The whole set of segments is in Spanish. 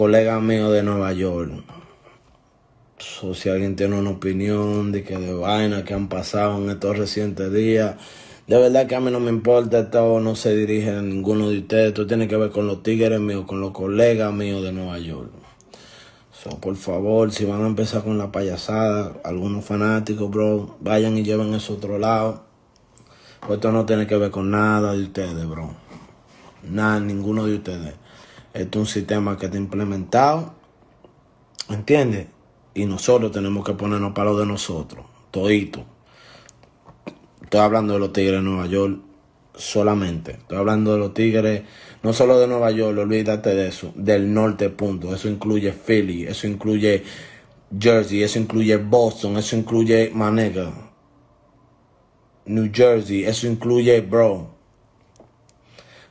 colegas míos de Nueva York. si alguien tiene una opinión de que de vaina que han pasado en estos recientes días, de verdad que a mí no me importa, esto no se dirige a ninguno de ustedes, esto tiene que ver con los tigres míos, con los colegas míos de Nueva York. So, por favor, si van a empezar con la payasada, algunos fanáticos, bro, vayan y lleven eso a otro lado. Pues esto no tiene que ver con nada de ustedes, bro. Nada, ninguno de ustedes. Este es un sistema que está implementado, ¿entiendes? Y nosotros tenemos que ponernos para lo de nosotros, todito. Estoy hablando de los Tigres de Nueva York solamente. Estoy hablando de los Tigres, no solo de Nueva York, olvídate de eso, del norte, punto. Eso incluye Philly, eso incluye Jersey, eso incluye Boston, eso incluye Manega, New Jersey, eso incluye, bro.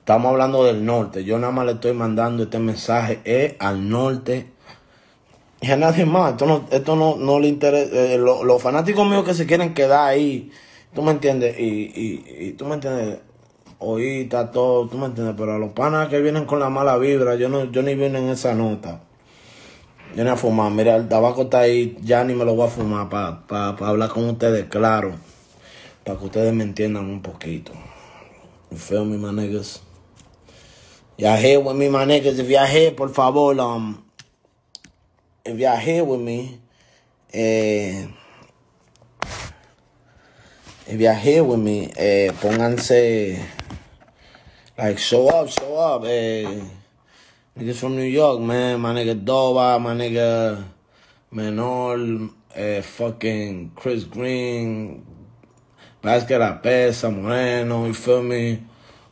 Estamos hablando del norte. Yo nada más le estoy mandando este mensaje eh, al norte. Y a nadie más. Esto no, no, le interesa. Eh, eh, los fanáticos míos que se quieren quedar ahí. ¿Tú me entiendes? Y, y, tú me entiendes. Hoy está todo, tú me entiendes. Pero a los panas que vienen con la mala vibra, yo no, yo ni vine en esa nota. Yo ni a fumar. Mira, el tabaco está ahí. Ya ni me lo voy a fumar para hablar con ustedes claro. Para que ustedes me entiendan un poquito. Feo mi manegues. Y'all here with me, my niggas? If y'all here, por favor, oh, um, if y'all here with me, eh, if y'all here with me, eh, pónganse, like, show up, show up, eh. Niggas from New York, man. My nigga Doba, my nigga Menor, eh, fucking Chris Green, Vasquez Lapesa, Moreno, you feel me?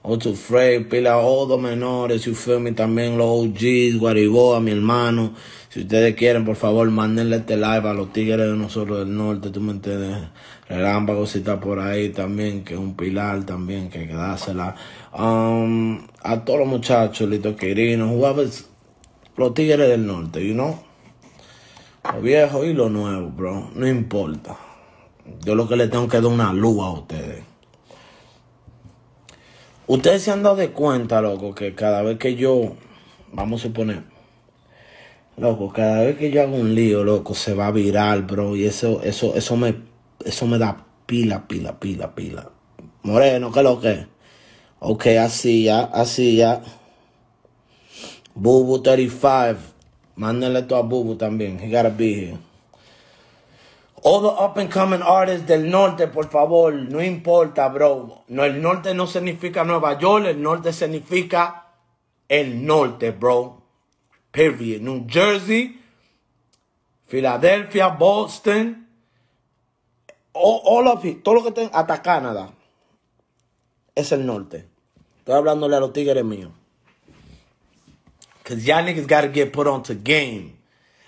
Otto oh, Frey, pila Odo oh, Menores, you también los OGs, Guariboa, mi hermano. Si ustedes quieren, por favor, mándenle este live a los tigres de nosotros del norte, tú me entiendes. Relámpago si está por ahí también, que es un pilar también, que hay que dársela. Um, a todos los muchachos, Lito Quirino, jugadores, los tigres del norte, you know. Lo viejo y lo nuevo, bro. No importa. Yo lo que le tengo que dar una luz a ustedes. Ustedes se han dado de cuenta, loco, que cada vez que yo, vamos a suponer, loco, cada vez que yo hago un lío, loco, se va a virar, bro, y eso, eso, eso me, eso me da pila, pila, pila, pila. Moreno, ¿qué es lo que? Ok, así ya, así ya. Bubu 35, mándenle esto a Bubu también, he gotta be here. All the up and coming artists del norte, por favor, no importa, bro. No, el norte no significa Nueva York, el norte significa el norte, bro. Period. New Jersey, Philadelphia, Boston, all, of it, todo lo que tenga hasta Canadá es el norte. Estoy hablándole a los tigres míos. Cause y'all niggas gotta get put on to game.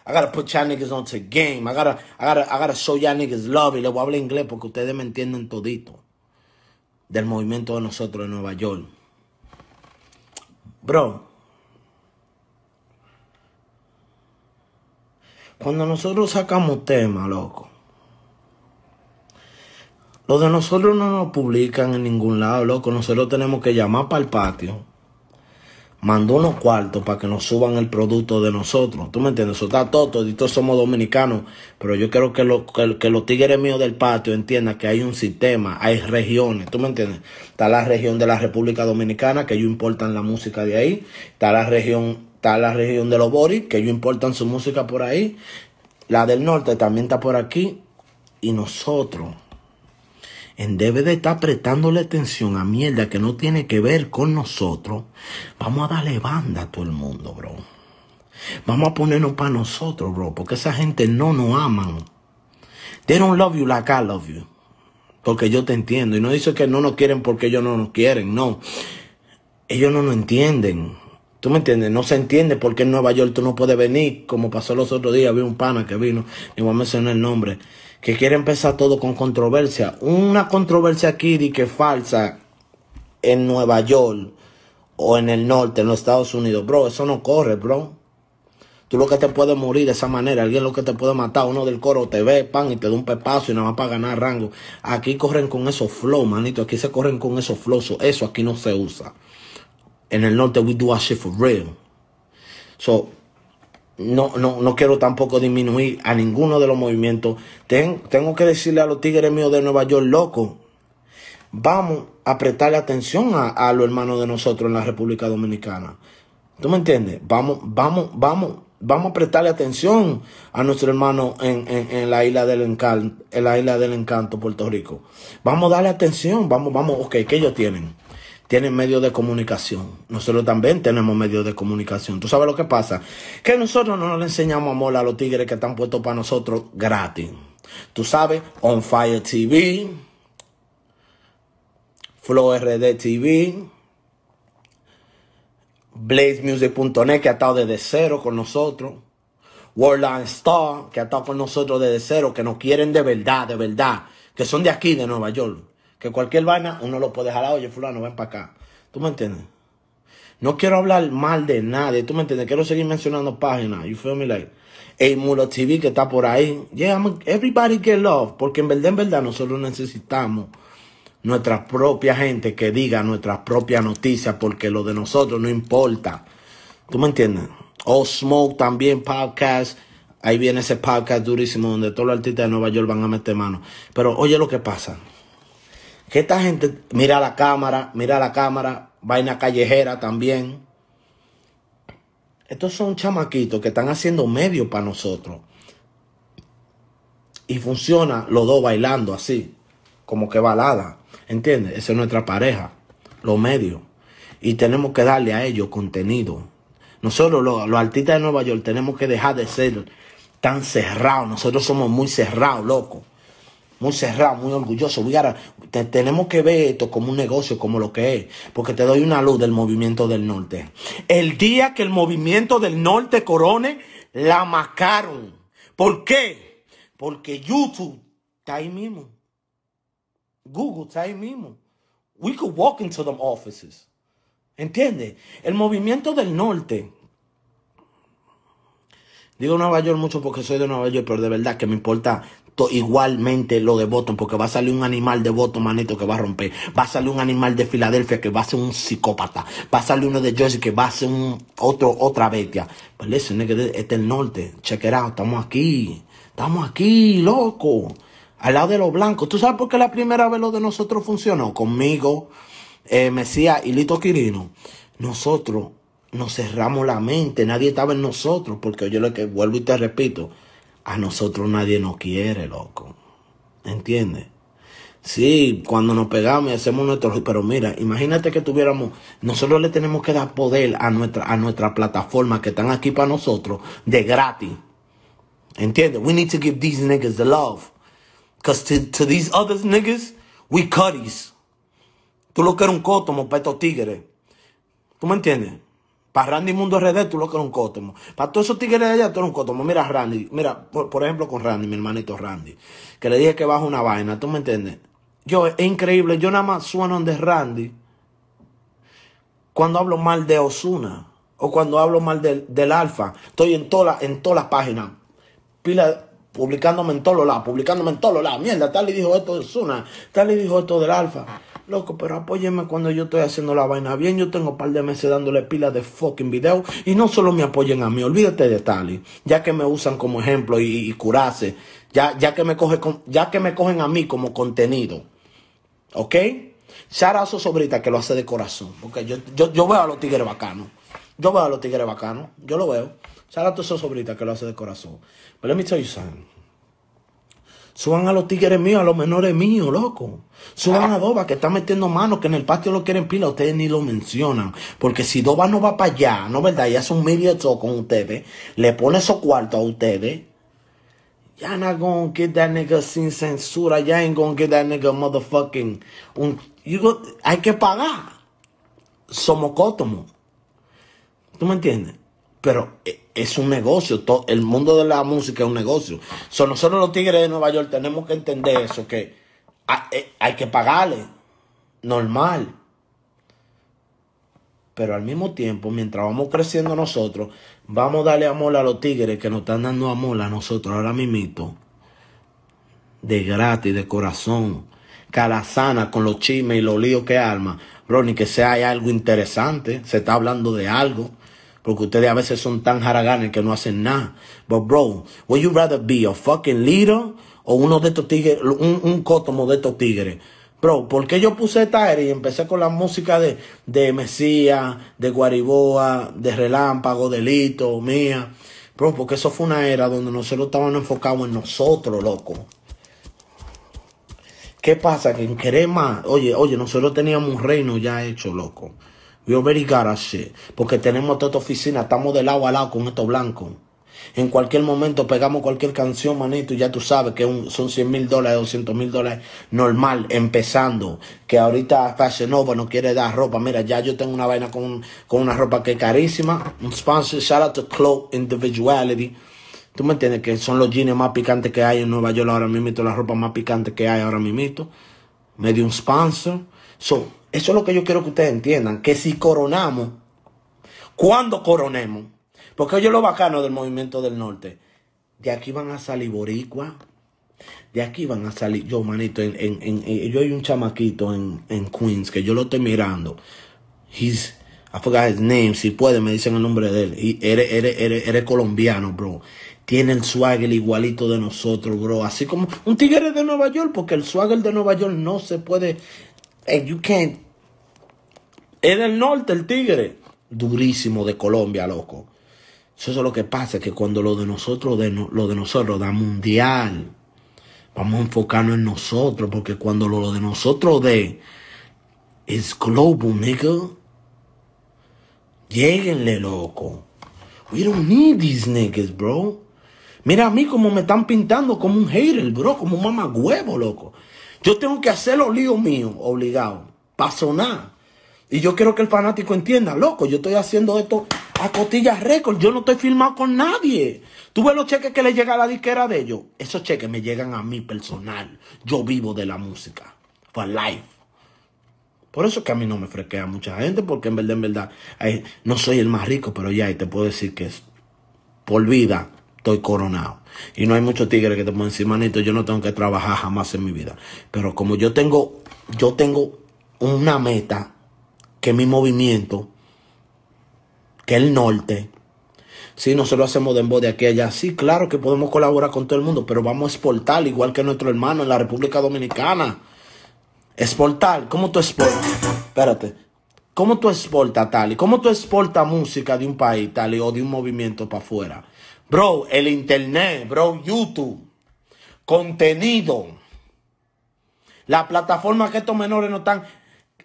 I gotta put y'all niggas on the game. I gotta, I gotta, I gotta show y'all niggas love. Y luego voy a inglés porque ustedes me entienden todito. Del movimiento de nosotros en Nueva York. Bro. Cuando nosotros sacamos tema, loco. Los de nosotros no nos publican en ningún lado, loco. Nosotros tenemos que llamar para el patio mandó unos cuartos para que nos suban el producto de nosotros. ¿Tú me entiendes? Eso está todo, todos somos dominicanos, pero yo quiero que, lo, que, los tigres míos del patio entiendan que hay un sistema, hay regiones, ¿tú me entiendes? Está la región de la República Dominicana, que ellos importan la música de ahí, está la región, está la región de los Boris, que ellos importan su música por ahí, la del norte también está por aquí, y nosotros, en vez de estar prestándole atención a mierda que no tiene que ver con nosotros, vamos a darle banda a todo el mundo, bro. Vamos a ponernos para nosotros, bro, porque esa gente no nos aman. They don't love you like I love you. Porque yo te entiendo. Y no dice que no nos quieren porque ellos no nos quieren, no. Ellos no nos entienden. ¿Tú me entiendes? No se entiende porque en Nueva York tú no puedes venir, como pasó los otros días. Había un pana que vino, Igual me el nombre que quiere empezar todo con controversia. Una controversia aquí de que falsa en Nueva York o en el norte, en los Estados Unidos. Bro, eso no corre, bro. Tú lo que te puedes morir de esa manera, alguien lo que te puede matar, uno del coro te ve, pan, y te da un pepazo y nada más para ganar rango. Aquí corren con esos flow, manito. Aquí se corren con esos flows. Eso aquí no se usa. En el norte, we do our shit for real. So, no, no, no quiero tampoco disminuir a ninguno de los movimientos. tengo que decirle a los tigres míos de Nueva York, loco, vamos a prestarle atención a, los hermanos de nosotros en la República Dominicana. ¿Tú me entiendes? Vamos, vamos, vamos, vamos a prestarle atención a nuestro hermano en, la isla del encanto, en la isla del encanto, Puerto Rico. Vamos a darle atención, vamos, vamos, ok, ¿qué ellos tienen? tienen medios de comunicación. Nosotros también tenemos medios de comunicación. ¿Tú sabes lo que pasa? Que nosotros no le enseñamos amor a los tigres que están puestos para nosotros gratis. Tú sabes, On Fire TV, Flow TV, BlazeMusic.net que ha estado desde cero con nosotros. World Line Star, que ha estado con nosotros desde cero, que nos quieren de verdad, de verdad, que son de aquí, de Nueva York que cualquier vaina uno lo puede jalar. Oye, fulano, ven para acá. ¿Tú me entiendes? No quiero hablar mal de nadie. ¿Tú me entiendes? Quiero seguir mencionando páginas. You feel me? Like, el Mulo TV que está por ahí. Yeah, everybody get love. Porque en verdad, en verdad, nosotros necesitamos nuestra propia gente que diga nuestras propias noticias. Porque lo de nosotros no importa. ¿Tú me entiendes? O Smoke también, podcast. Ahí viene ese podcast durísimo donde todos los artistas de Nueva York van a meter mano. Pero oye lo que pasa. Que esta gente mira la cámara, mira la cámara, vaina callejera también. Estos son chamaquitos que están haciendo medio para nosotros. Y funciona los dos bailando así, como que balada. ¿Entiendes? Esa es nuestra pareja, los medios. Y tenemos que darle a ellos contenido. Nosotros, los, los artistas de Nueva York, tenemos que dejar de ser tan cerrados. Nosotros somos muy cerrados, loco muy cerrado, muy orgulloso. tenemos que ver esto como un negocio, como lo que es, porque te doy una luz del movimiento del norte. El día que el movimiento del norte corone, la macaron. ¿Por qué? Porque YouTube está ahí mismo. Google está ahí mismo. We could walk into them offices. ¿Entiendes? El movimiento del norte. Digo Nueva York mucho porque soy de Nueva York, pero de verdad que me importa igualmente lo de Boston, porque va a salir un animal de Boston, manito, que va a romper. Va a salir un animal de Filadelfia que va a ser un psicópata. Va a salir uno de Jersey que va a ser un otro, otra bestia. Pues listen, este es el norte. Check out. Estamos aquí. Estamos aquí, loco. Al lado de los blancos. ¿Tú sabes por qué la primera vez lo de nosotros funcionó? Conmigo, eh, Mesías y Lito Quirino. Nosotros nos cerramos la mente. Nadie estaba en nosotros. Porque yo lo que vuelvo y te repito a nosotros nadie nos quiere, loco. ¿Entiendes? Sí, cuando nos pegamos y hacemos nuestro... Pero mira, imagínate que tuviéramos... Nosotros le tenemos que dar poder a nuestra, a nuestra plataforma que están aquí para nosotros de gratis. ¿Entiendes? We need to give these niggas the love. Because to, these other niggas, we cuties. Tú lo que un cótomo peto tigre. ¿Tú me entiendes? Para Randy Mundo RD, tú lo que eres un cótomo. Para todos esos tigres de allá, tú eres un cótomo. Mira, Randy, mira, por, ejemplo, con Randy, mi hermanito Randy, que le dije que baja una vaina, ¿tú me entiendes? Yo, es increíble, yo nada más sueno de Randy cuando hablo mal de Osuna o cuando hablo mal del Alfa. Estoy en todas en las páginas, pila, publicándome en todos lados, publicándome en todos lados. Mierda, tal y dijo esto de Osuna, tal y dijo esto del Alfa. Loco, pero apóyeme cuando yo estoy haciendo la vaina bien. Yo tengo un par de meses dándole pilas de fucking video. Y no solo me apoyen a mí, olvídate de Tali. Ya que me usan como ejemplo y, curarse. Ya, ya, que me coge ya que me cogen a mí como contenido. ¿Ok? sarazo Sobrita que lo hace de corazón. Porque yo, veo a los tigres bacanos. Yo veo a los tigres bacanos. Yo lo veo. tu Sobrita que lo hace de corazón. Pero let me tell you something. Suban a los tigres míos, a los menores míos, loco. Suban a ah. Doba, que está metiendo manos, que en el patio lo quieren pila, ustedes ni lo mencionan. Porque si Dova no va para allá, ¿no verdad? ya son un medio show con ustedes, le pone esos cuartos a ustedes. ya no gonna get that sin censura. Ya no con get that motherfucking. Un, you hay que pagar. Somocótomo. ¿Tú me entiendes? pero e, es un negocio. Todo, el mundo de la música es un negocio. son nosotros los tigres de Nueva York tenemos que entender eso, que eh, hay, que pagarle. Normal. Pero al mismo tiempo, mientras vamos creciendo nosotros, vamos a darle amor a los tigres que nos están dando amor a nosotros ahora mismo. De gratis, de corazón. Calazana con los chismes y los líos que arma. ni que sea hay algo interesante. Se está hablando de algo. Porque ustedes a veces son tan jaraganes que no hacen nada. But bro, would you rather be a fucking leader o uno de estos tigres, un, cótomo de estos tigres? Bro, ¿por qué yo puse esta era y empecé con la música de, de Mesías, de Guariboa, de Relámpago, de Lito, mía? Bro, porque eso fue una era donde nosotros estábamos enfocados en nosotros, loco. ¿Qué pasa? Que en más. Oye, oye, nosotros teníamos un reino ya hecho, loco. Yo very got sí Porque tenemos toda esta oficina, estamos del lado a lado con esto blanco. En cualquier momento pegamos cualquier canción, manito, y ya tú sabes que son 100 mil dólares, 200 mil dólares normal, empezando. Que ahorita Fashion Nova no quiere dar ropa. Mira, ya yo tengo una vaina con, una ropa que es carísima. Un sponsor, shout out to Cloak Individuality. ¿Tú me entiendes? Que son los jeans más picantes que hay en Nueva York ahora mismo, la ropa más picante que hay ahora mismo. Me dio un sponsor. So, eso es lo que yo quiero que ustedes entiendan, que si coronamos, cuando coronemos, porque oye lo bacano del movimiento del norte, de aquí van a salir boricua, de aquí van a salir, yo manito, en, en, eh, yo hay un chamaquito en, Queens que yo lo estoy mirando, he's, I forgot his name, si puede me dicen el nombre de él, y eres, colombiano, bro. Tiene el swagger igualito de nosotros, bro. Así como un tigre de Nueva York, porque el swagger de Nueva York no se puede And you can't. Es el norte el tigre. Durísimo de Colombia, loco. Eso es lo que pasa, que cuando lo de nosotros, de lo de nosotros da mundial, vamos a enfocarnos en nosotros, porque cuando lo, de nosotros de es global, nigga. Lléguenle, loco. We don't need these niggas, bro. Mira a mí como me están pintando como un hater, bro, como un mamagüevo, loco. Yo tengo que hacer los líos míos, obligado, Pasó nada. Y yo quiero que el fanático entienda, loco, yo estoy haciendo esto a cotillas récord, yo no estoy filmado con nadie. Tú ves los cheques que le llega a la disquera de ellos, esos cheques me llegan a mí personal. Yo vivo de la música, for life. Por eso es que a mí no me frequea mucha gente, porque en verdad, en verdad, eh, no soy el más rico, pero ya, te puedo decir que por vida estoy coronado. Y no hay muchos tigres que te pueden decir, manito, yo no tengo que trabajar jamás en mi vida. Pero como yo tengo, yo tengo una meta, que mi movimiento, que el norte. Si sí, nosotros hacemos dembow de aquí allá, sí, claro que podemos colaborar con todo el mundo, pero vamos a exportar igual que nuestro hermano en la República Dominicana. Exportar, ¿cómo tú exportas? Espérate, ¿Cómo tú exportas tal? ¿Cómo tú exportas música de un país tal o de un movimiento para afuera? Bro, el internet, bro, YouTube, contenido. La plataforma que estos menores no están,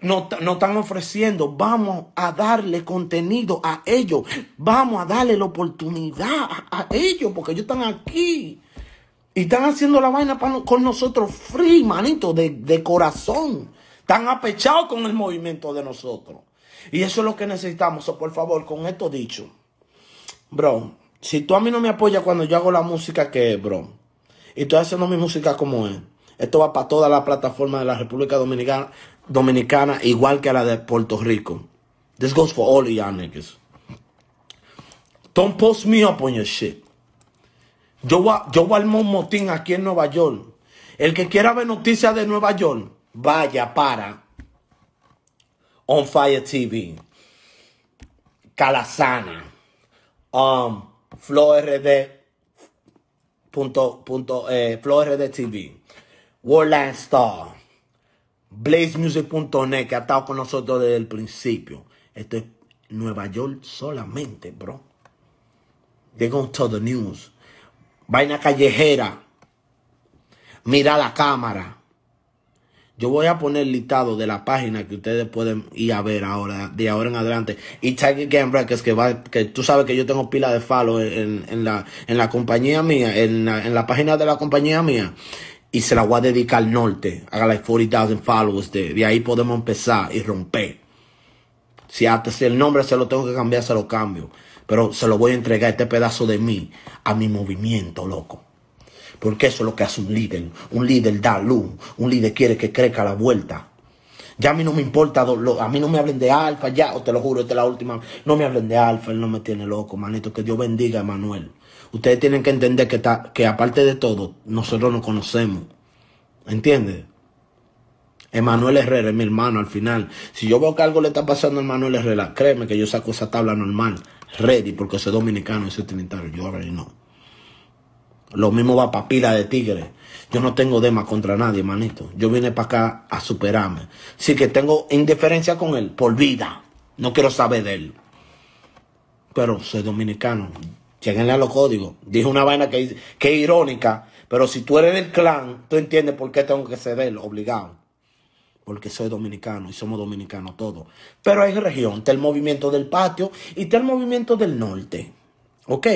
no, están ofreciendo. Vamos a darle contenido a ellos. Vamos a darle la oportunidad a, ellos porque ellos están aquí. Y están haciendo la vaina con nosotros free, manito, de, corazón. Están apechados con el movimiento de nosotros. Y eso es lo que necesitamos. por favor, con esto dicho, bro, si tú a mí no me apoyas cuando yo hago la música que es, bro, y tú no mi música como es, esto va para toda la plataforma de la República Dominicana, Dominicana igual que la de Puerto Rico. This goes for all y'all niggas. Don't post me up on your shit. Yo voy, yo voy motín aquí en Nueva York. El que quiera ver noticias de Nueva York, vaya para On Fire TV, Calazana, um, FlowRD. Punto, punto, eh, TV, Warland Star, BlazeMusic.net, que ha estado con nosotros desde el principio. Esto es Nueva York solamente, bro. They un to the news. Vaina callejera. Mira la cámara. Yo voy a poner listado de la página que ustedes pueden ir a ver ahora, de ahora en adelante. Y Tiger Game Records, que va, que tú sabes que yo tengo pila de falo en, la, compañía mía, en la, página de la compañía mía. Y se la voy a dedicar al norte, a like 40,000 followers. De, ahí podemos empezar y romper. Si hasta si el nombre se lo tengo que cambiar, se lo cambio. Pero se lo voy a entregar este pedazo de mí a mi movimiento, loco. Porque eso es lo que hace un líder. Un líder da luz. Un líder quiere que crezca la vuelta. Ya a mí no me importa, a mí no me hablen de alfa, ya, o te lo juro, esta es la última. No me hablen de alfa, él no me tiene loco, manito. Que Dios bendiga a Manuel. Ustedes tienen que entender que, que aparte de todo, nosotros nos conocemos. ¿Entiendes? Emanuel Herrera es mi hermano al final. Si yo veo que algo le está pasando a Emanuel Herrera, créeme que yo saco esa tabla normal, ready, porque soy dominicano y soy trinitario. Yo ahora no. Lo mismo va papila pila de tigre. Yo no tengo dema contra nadie, manito. Yo vine para acá a superarme. Así que tengo indiferencia con él por vida. No quiero saber de él. Pero soy dominicano. Lléguenle a los códigos. Dije una vaina que, que es irónica. Pero si tú eres del clan, tú entiendes por qué tengo que él. obligado. Porque soy dominicano y somos dominicanos todos. Pero hay región, está el movimiento del patio y está el movimiento del norte. ¿Ok?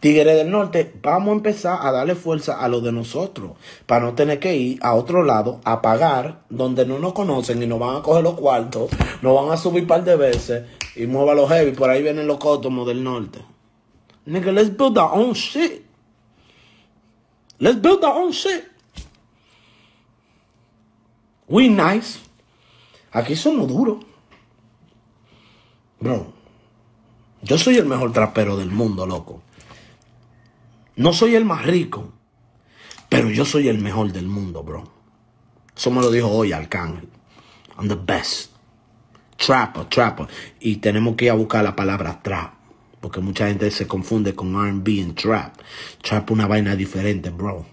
Tigre del Norte, vamos a empezar a darle fuerza a lo de nosotros, para no tener que ir a otro lado a pagar donde no nos conocen y nos van a coger los cuartos, nos van a subir un par de veces y mueva los heavy, por ahí vienen los cótomos del norte. Nigga, let's build our own shit. Let's build our own shit. We nice. Aquí somos duros. Bro, yo soy el mejor trapero del mundo, loco. No soy el más rico, pero yo soy el mejor del mundo, bro. Eso me lo dijo hoy Arcángel. I'm the best. Trapper, trapper. Y tenemos que ir a buscar la palabra trap. Porque mucha gente se confunde con RB y trap. Trap es una vaina diferente, bro.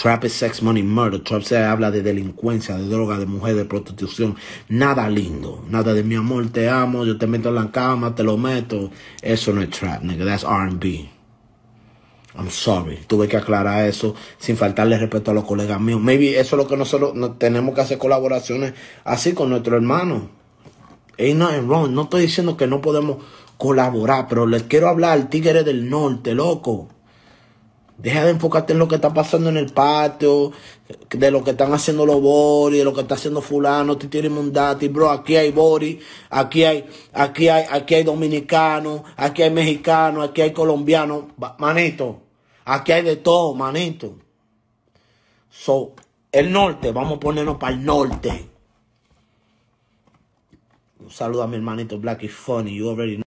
Trap es sex, money, murder. Trap se habla de delincuencia, de droga, de mujer, de prostitución. Nada lindo. Nada de mi amor, te amo, yo te meto en la cama, te lo meto. Eso no es trap, nigga. That's RB. I'm sorry. Tuve que aclarar eso sin faltarle respeto a los colegas míos. Maybe eso es lo que nosotros tenemos que hacer colaboraciones así con nuestro hermano. Ain't No estoy diciendo que no podemos colaborar, pero les quiero hablar al tigre del norte, loco. Deja de enfocarte en lo que está pasando en el patio, de lo que están haciendo los boris, de lo que está haciendo fulano, te Titi Mundati, bro, aquí hay boris, aquí hay, aquí hay, aquí hay dominicanos, aquí hay mexicanos, aquí hay colombianos, manito, aquí hay de todo, manito. So, el norte, vamos a ponernos para el norte. Un saludo a mi hermanito Black funny, you already know.